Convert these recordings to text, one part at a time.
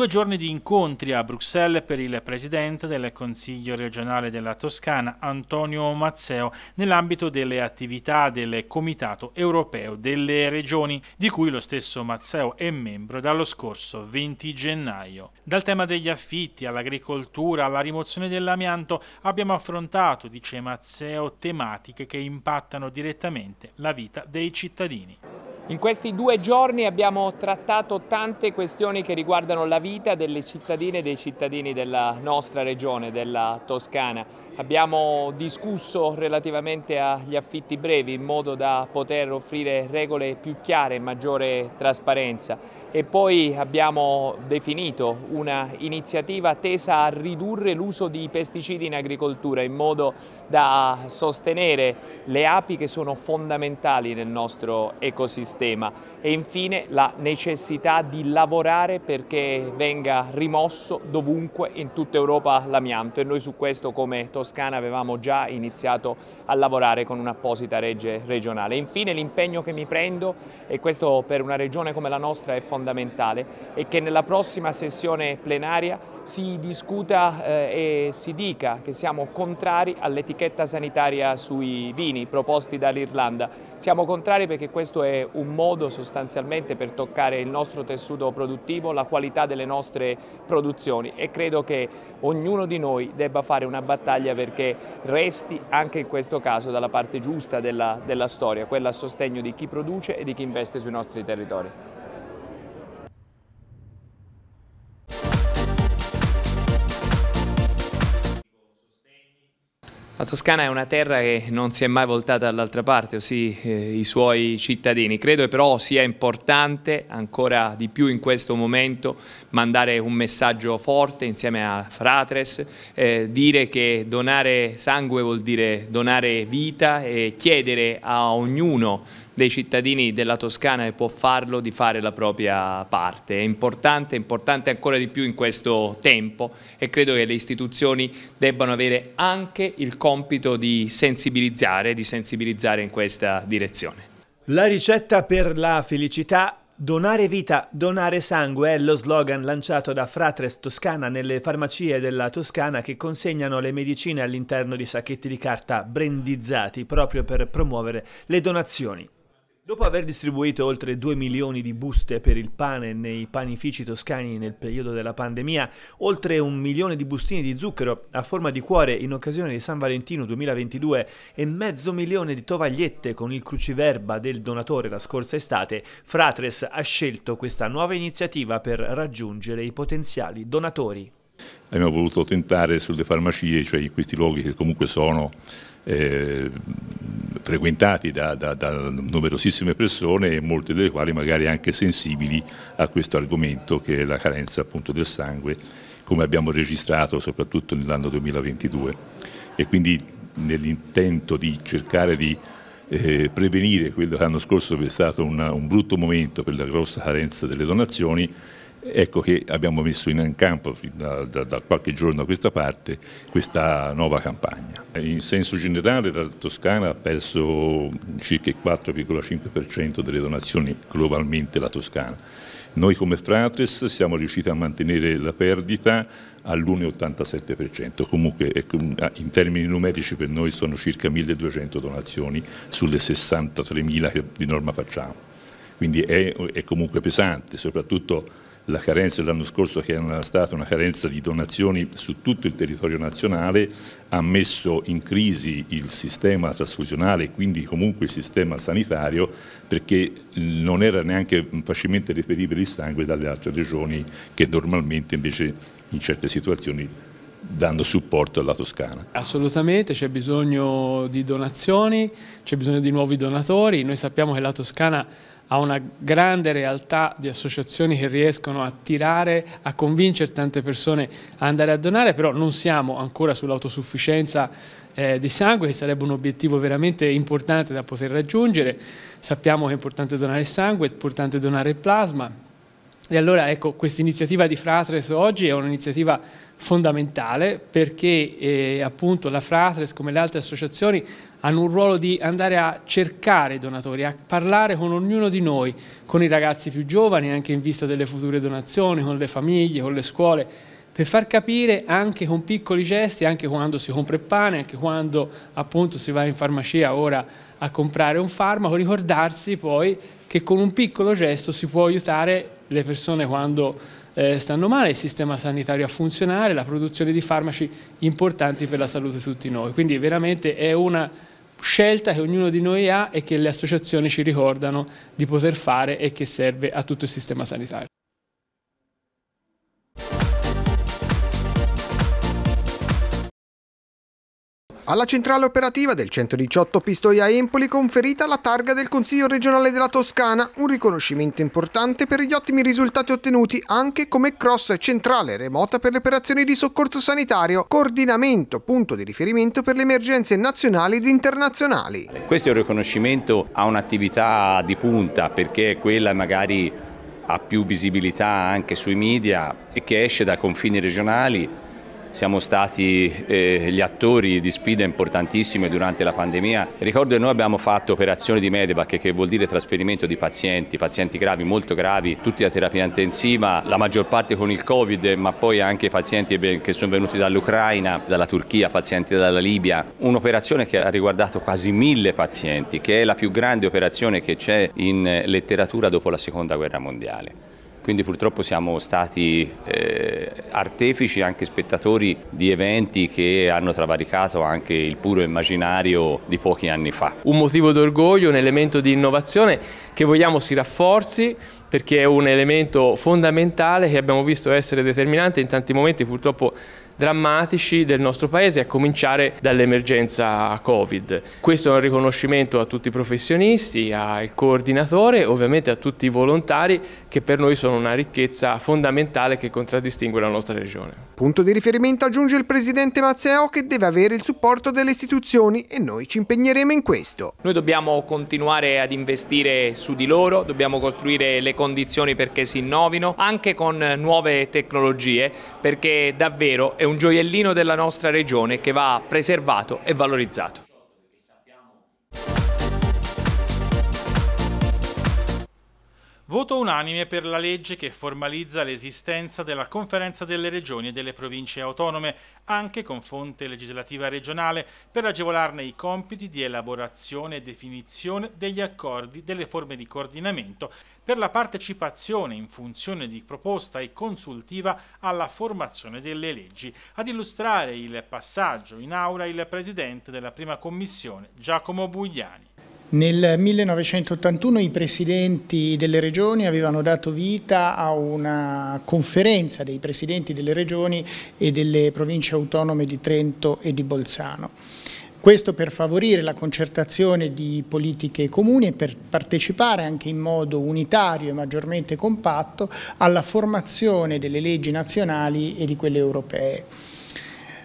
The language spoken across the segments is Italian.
Due giorni di incontri a Bruxelles per il presidente del Consiglio regionale della Toscana, Antonio Mazzeo, nell'ambito delle attività del Comitato europeo delle regioni, di cui lo stesso Mazzeo è membro dallo scorso 20 gennaio. Dal tema degli affitti all'agricoltura, alla rimozione dell'amianto, abbiamo affrontato, dice Mazzeo, tematiche che impattano direttamente la vita dei cittadini. In questi due giorni abbiamo trattato tante questioni che riguardano la vita vita delle cittadine e dei cittadini della nostra regione, della Toscana. Abbiamo discusso relativamente agli affitti brevi in modo da poter offrire regole più chiare e maggiore trasparenza e poi abbiamo definito un'iniziativa tesa a ridurre l'uso di pesticidi in agricoltura in modo da sostenere le api che sono fondamentali nel nostro ecosistema e infine la necessità di lavorare perché venga rimosso dovunque in tutta Europa l'amianto e noi su questo come Toscana Toscana avevamo già iniziato a lavorare con un'apposita legge regionale. Infine l'impegno che mi prendo, e questo per una regione come la nostra è fondamentale, è che nella prossima sessione plenaria si discuta eh, e si dica che siamo contrari all'etichetta sanitaria sui vini proposti dall'Irlanda. Siamo contrari perché questo è un modo sostanzialmente per toccare il nostro tessuto produttivo, la qualità delle nostre produzioni e credo che ognuno di noi debba fare una battaglia perché resti anche in questo caso dalla parte giusta della, della storia, quella a sostegno di chi produce e di chi investe sui nostri territori. La Toscana è una terra che non si è mai voltata dall'altra parte, osì eh, i suoi cittadini. Credo però sia importante ancora di più in questo momento mandare un messaggio forte insieme a Fratres, eh, dire che donare sangue vuol dire donare vita e chiedere a ognuno dei cittadini della Toscana che può farlo di fare la propria parte. È importante, è importante ancora di più in questo tempo e credo che le istituzioni debbano avere anche il compito di sensibilizzare, di sensibilizzare in questa direzione. La ricetta per la felicità Donare vita, donare sangue è lo slogan lanciato da Fratres Toscana nelle farmacie della Toscana che consegnano le medicine all'interno di sacchetti di carta brandizzati proprio per promuovere le donazioni. Dopo aver distribuito oltre 2 milioni di buste per il pane nei panifici toscani nel periodo della pandemia, oltre un milione di bustini di zucchero a forma di cuore in occasione di San Valentino 2022 e mezzo milione di tovagliette con il cruciverba del donatore la scorsa estate, Fratres ha scelto questa nuova iniziativa per raggiungere i potenziali donatori. Abbiamo voluto tentare sulle farmacie, cioè in questi luoghi che comunque sono eh, frequentati da, da, da, numerosissime persone, molte delle quali magari anche sensibili a questo argomento che è la carenza appunto del sangue, come abbiamo registrato soprattutto nell'anno 2022. E quindi nell'intento di cercare di eh, prevenire quello che l'anno scorso è stato una, un brutto momento per la grossa carenza delle donazioni, Ecco che abbiamo messo in campo da, da, da, qualche giorno a questa parte questa nuova campagna. In senso generale la Toscana ha perso circa il 4,5% delle donazioni globalmente la Toscana. Noi come Fratres siamo riusciti a mantenere la perdita all'1,87%, comunque ecco, in termini numerici per noi sono circa 1.200 donazioni sulle 63.000 che di norma facciamo, quindi è, è comunque pesante, soprattutto la carenza dell'anno scorso che era stata una carenza di donazioni su tutto il territorio nazionale ha messo in crisi il sistema trasfusionale e quindi comunque il sistema sanitario perché non era neanche facilmente reperibile il sangue dalle altre regioni che normalmente invece in certe situazioni dando supporto alla Toscana. Assolutamente, c'è bisogno di donazioni, c'è bisogno di nuovi donatori, noi sappiamo che la Toscana a una grande realtà di associazioni che riescono a tirare, a convincere tante persone a andare a donare, però non siamo ancora sull'autosufficienza eh, di sangue, che sarebbe un obiettivo veramente importante da poter raggiungere. Sappiamo che è importante donare sangue, è importante donare plasma, e allora ecco, questa iniziativa di Fratres oggi è un'iniziativa fondamentale perché eh, appunto la Fratres come le altre associazioni hanno un ruolo di andare a cercare i donatori, a parlare con ognuno di noi, con i ragazzi più giovani anche in vista delle future donazioni, con le famiglie, con le scuole, per far capire anche con piccoli gesti, anche quando si compra il pane, anche quando appunto si va in farmacia ora a comprare un farmaco, ricordarsi poi che con un piccolo gesto si può aiutare le persone quando eh, stanno male, il sistema sanitario a funzionare, la produzione di farmaci importanti per la salute di tutti noi. Quindi veramente è una scelta che ognuno di noi ha e che le associazioni ci ricordano di poter fare e che serve a tutto il sistema sanitario. Alla centrale operativa del 118 Pistoia Empoli conferita la targa del Consiglio regionale della Toscana, un riconoscimento importante per gli ottimi risultati ottenuti anche come cross centrale remota per le operazioni di soccorso sanitario, coordinamento, punto di riferimento per le emergenze nazionali ed internazionali. Questo è un riconoscimento a un'attività di punta perché è quella magari ha più visibilità anche sui media e che esce dai confini regionali siamo stati eh, gli attori di sfide importantissime durante la pandemia. Ricordo che noi abbiamo fatto operazioni di Medevac che vuol dire trasferimento di pazienti, pazienti gravi, molto gravi, tutti a terapia intensiva, la maggior parte con il Covid, ma poi anche pazienti che sono venuti dall'Ucraina, dalla Turchia, pazienti dalla Libia. Un'operazione che ha riguardato quasi mille pazienti, che è la più grande operazione che c'è in letteratura dopo la Seconda Guerra Mondiale. Quindi purtroppo siamo stati eh, artefici, anche spettatori di eventi che hanno travaricato anche il puro immaginario di pochi anni fa. Un motivo d'orgoglio, un elemento di innovazione che vogliamo si rafforzi perché è un elemento fondamentale che abbiamo visto essere determinante in tanti momenti purtroppo drammatici del nostro Paese, a cominciare dall'emergenza Covid. Questo è un riconoscimento a tutti i professionisti, al coordinatore, ovviamente a tutti i volontari che per noi sono una ricchezza fondamentale che contraddistingue la nostra regione. Punto di riferimento aggiunge il presidente Mazzeo che deve avere il supporto delle istituzioni e noi ci impegneremo in questo. Noi dobbiamo continuare ad investire su di loro, dobbiamo costruire le condizioni perché si innovino, anche con nuove tecnologie, perché davvero è un un gioiellino della nostra regione che va preservato e valorizzato. Voto unanime per la legge che formalizza l'esistenza della Conferenza delle Regioni e delle Province Autonome, anche con fonte legislativa regionale, per agevolarne i compiti di elaborazione e definizione degli accordi delle forme di coordinamento per la partecipazione in funzione di proposta e consultiva alla formazione delle leggi. Ad illustrare il passaggio in aula il Presidente della Prima Commissione, Giacomo Bugliani. Nel 1981 i presidenti delle regioni avevano dato vita a una conferenza dei presidenti delle regioni e delle province autonome di Trento e di Bolzano. Questo per favorire la concertazione di politiche comuni e per partecipare anche in modo unitario e maggiormente compatto alla formazione delle leggi nazionali e di quelle europee.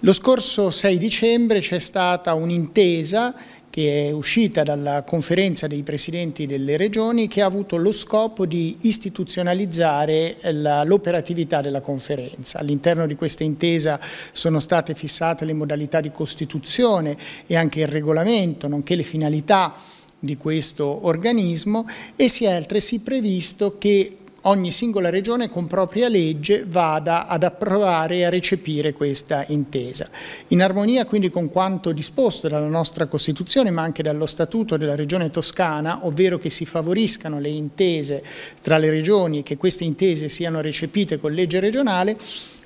Lo scorso 6 dicembre c'è stata un'intesa che è uscita dalla conferenza dei presidenti delle regioni che ha avuto lo scopo di istituzionalizzare l'operatività della conferenza. All'interno di questa intesa sono state fissate le modalità di costituzione e anche il regolamento, nonché le finalità di questo organismo e si è altresì previsto che ogni singola regione con propria legge vada ad approvare e a recepire questa intesa. In armonia quindi con quanto disposto dalla nostra Costituzione ma anche dallo Statuto della Regione Toscana, ovvero che si favoriscano le intese tra le regioni e che queste intese siano recepite con legge regionale,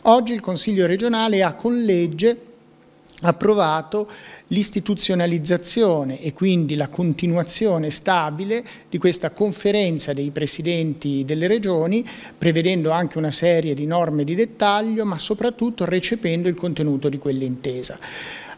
oggi il Consiglio regionale ha con legge approvato l'istituzionalizzazione e quindi la continuazione stabile di questa conferenza dei presidenti delle regioni, prevedendo anche una serie di norme di dettaglio, ma soprattutto recependo il contenuto di quell'intesa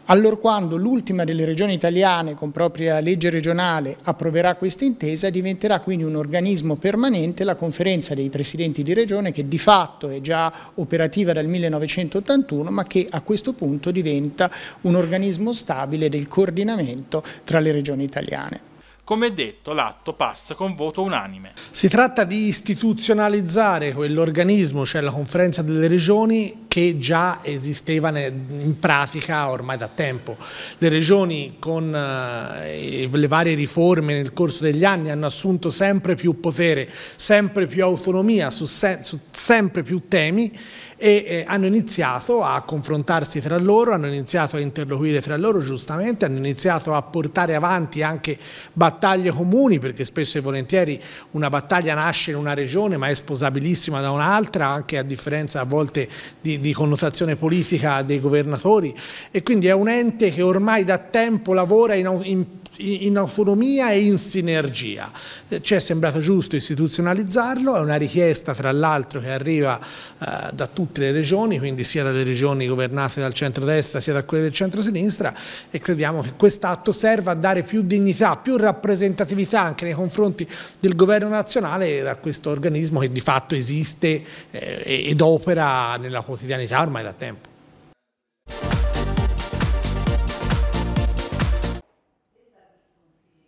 allorquando l'ultima delle regioni italiane con propria legge regionale approverà questa intesa diventerà quindi un organismo permanente la conferenza dei presidenti di regione che di fatto è già operativa dal 1981 ma che a questo punto diventa un organismo stabile del coordinamento tra le regioni italiane. Come detto, l'atto passa con voto unanime. Si tratta di istituzionalizzare quell'organismo, cioè la conferenza delle regioni, che già esisteva in pratica ormai da tempo. Le regioni con eh, le varie riforme nel corso degli anni hanno assunto sempre più potere, sempre più autonomia su, sempre più temi e eh, hanno iniziato a confrontarsi tra loro, hanno iniziato a interloquire tra loro giustamente, hanno iniziato a portare avanti anche battaglie comuni perché spesso e volentieri una battaglia nasce in una regione ma è sposabilissima da un'altra anche a differenza a volte di di connotazione politica dei governatori e quindi è un ente che ormai da tempo lavora in, in in autonomia e in sinergia. Eh, ci è sembrato giusto istituzionalizzarlo, è una richiesta tra l'altro che arriva eh, da tutte le regioni, quindi sia dalle regioni governate dal centro-destra sia da quelle del centro-sinistra e crediamo che quest'atto serva a dare più dignità, più rappresentatività anche nei confronti del governo nazionale e a questo organismo che di fatto esiste eh, ed opera nella quotidianità ormai da tempo.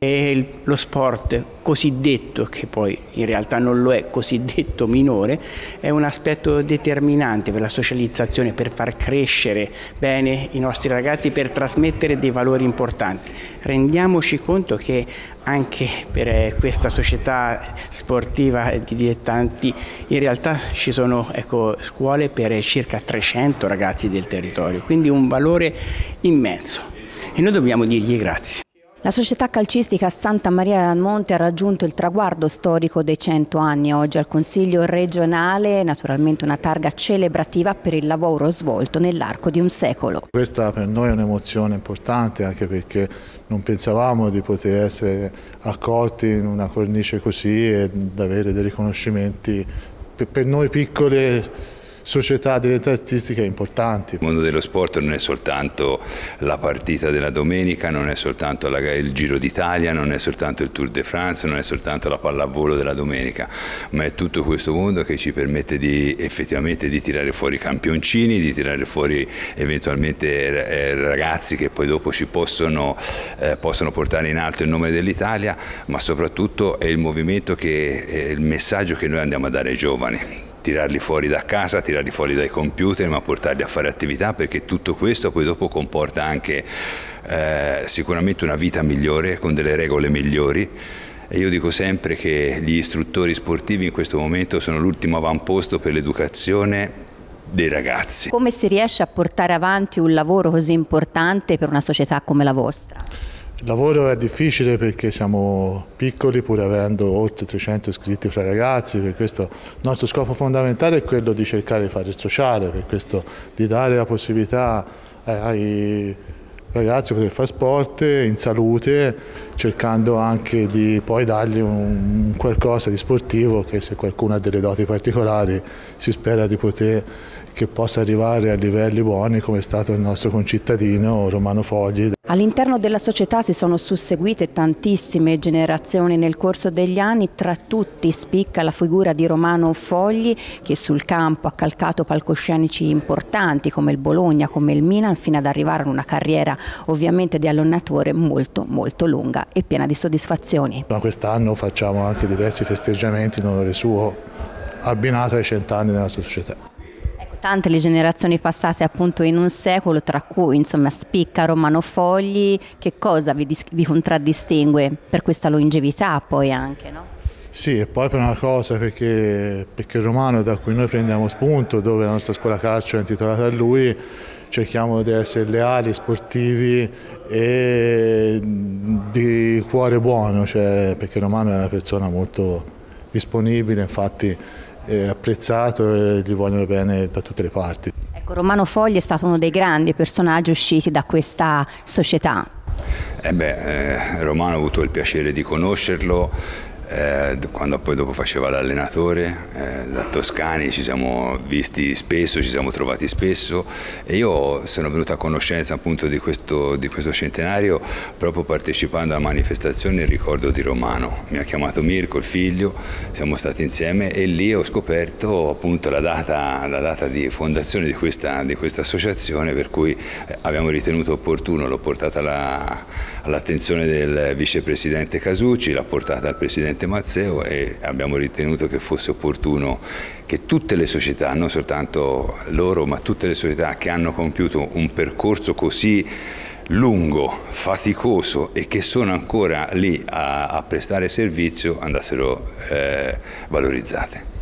e lo sport cosiddetto, che poi in realtà non lo è, cosiddetto minore, è un aspetto determinante per la socializzazione, per far crescere bene i nostri ragazzi, per trasmettere dei valori importanti. Rendiamoci conto che anche per eh, questa società sportiva di dilettanti in realtà ci sono ecco, scuole per circa 300 ragazzi del territorio, quindi un valore immenso e noi dobbiamo dirgli grazie. La società calcistica Santa Maria del Monte ha raggiunto il traguardo storico dei 100 anni oggi al Consiglio regionale, naturalmente una targa celebrativa per il lavoro svolto nell'arco di un secolo. Questa per noi è un'emozione importante anche perché non pensavamo di poter essere accolti in una cornice così e di avere dei riconoscimenti per noi piccoli società dilettantistiche importanti. Il mondo dello sport non è soltanto la partita della domenica, non è soltanto la, il Giro d'Italia, non è soltanto il Tour de France, non è soltanto la pallavolo della domenica, ma è tutto questo mondo che ci permette di, effettivamente di tirare fuori campioncini, di tirare fuori eventualmente eh, ragazzi che poi dopo ci possono, eh, possono portare in alto il nome dell'Italia, ma soprattutto è il movimento che è il messaggio che noi andiamo a dare ai giovani tirarli fuori da casa, tirarli fuori dai computer, ma portarli a fare attività perché tutto questo poi dopo comporta anche eh, sicuramente una vita migliore, con delle regole migliori. E io dico sempre che gli istruttori sportivi in questo momento sono l'ultimo avamposto per l'educazione dei ragazzi. Come si riesce a portare avanti un lavoro così importante per una società come la vostra? Il lavoro è difficile perché siamo piccoli pur avendo oltre 300 iscritti fra ragazzi, per questo il nostro scopo fondamentale è quello di cercare di fare il sociale, per questo di dare la possibilità eh, ai ragazzi di poter fare sport in salute, cercando anche di poi dargli un qualcosa di sportivo che se qualcuno ha delle doti particolari si spera di poter che possa arrivare a livelli buoni come è stato il nostro concittadino Romano Fogli All'interno della società si sono susseguite tantissime generazioni nel corso degli anni, tra tutti spicca la figura di Romano Fogli che sul campo ha calcato palcoscenici importanti come il Bologna, come il Milan, fino ad arrivare a una carriera ovviamente di allenatore molto molto lunga e piena di soddisfazioni. Quest'anno facciamo anche diversi festeggiamenti in onore suo, abbinato ai cent'anni della società tante le generazioni passate appunto in un secolo, tra cui insomma Spicca, Romano Fogli, che cosa vi, vi contraddistingue per questa longevità poi anche? No? Sì, e poi per una cosa, perché, perché Romano da cui noi prendiamo spunto, dove la nostra scuola calcio è intitolata a lui, cerchiamo di essere leali, sportivi e di cuore buono, cioè, perché Romano è una persona molto disponibile, infatti apprezzato e gli vogliono bene da tutte le parti. Ecco, Romano Fogli è stato uno dei grandi personaggi usciti da questa società. Eh beh, eh, Romano ha avuto il piacere di conoscerlo, eh, quando poi dopo faceva l'allenatore eh, da Toscani ci siamo visti spesso, ci siamo trovati spesso e io sono venuto a conoscenza appunto di questo, di questo centenario proprio partecipando alla manifestazione in ricordo di Romano. Mi ha chiamato Mirko, il figlio, siamo stati insieme e lì ho scoperto appunto la data, la data di fondazione di questa, di questa, associazione per cui eh, abbiamo ritenuto opportuno, l'ho portata all'attenzione del vicepresidente Casucci, l'ha portata al presidente presidente Mazzeo e abbiamo ritenuto che fosse opportuno che tutte le società, non soltanto loro, ma tutte le società che hanno compiuto un percorso così lungo, faticoso e che sono ancora lì a, a prestare servizio andassero eh, valorizzate.